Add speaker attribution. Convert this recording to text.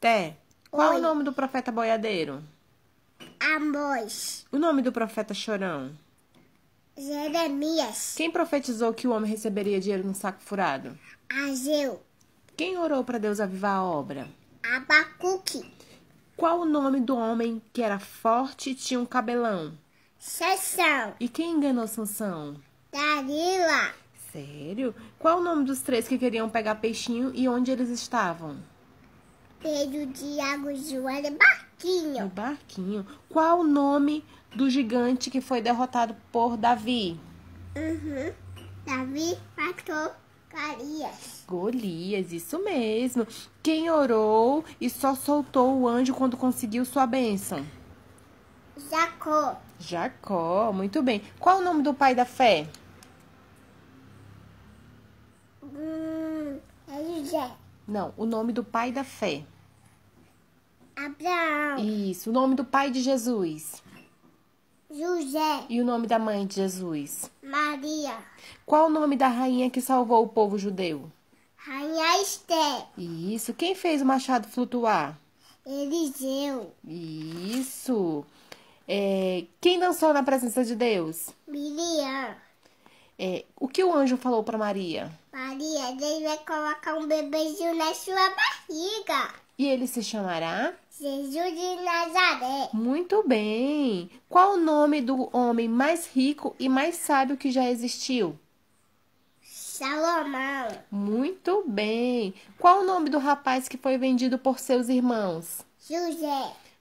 Speaker 1: Té, qual Oi. o nome do profeta boiadeiro? Amós. O nome do profeta chorão? Jeremias. Quem profetizou que o homem receberia dinheiro num saco furado? Ageu. Quem orou para Deus avivar a obra? Abacuque. Qual o nome do homem que era forte e tinha um cabelão? Sansão. E quem enganou Sansão? Darila. Sério? Qual o nome dos três que queriam pegar peixinho e onde eles estavam? Pedro, Diago, João e Barquinho. O Barquinho. Qual o nome do gigante que foi derrotado por Davi? Uhum. Davi matou Golias. Golias, isso mesmo. Quem orou e só soltou o anjo quando conseguiu sua bênção? Jacó. Jacó, muito bem. Qual o nome do pai da fé? Hum, é José. Não, o nome do pai da fé. Abraão. Isso. O nome do pai de Jesus? José. E o nome da mãe de Jesus? Maria. Qual o nome da rainha que salvou o povo judeu? Rainha Esté. Isso. Quem fez o machado flutuar? Eliseu. Isso. É, quem dançou na presença de Deus? Miriam. É, o que o anjo falou para Maria? Maria, Deus vai colocar um bebezinho na sua barriga. E ele se chamará? Jesus de Nazaré. Muito bem. Qual o nome do homem mais rico e mais sábio que já existiu? Salomão. Muito bem. Qual o nome do rapaz que foi vendido por seus irmãos? José.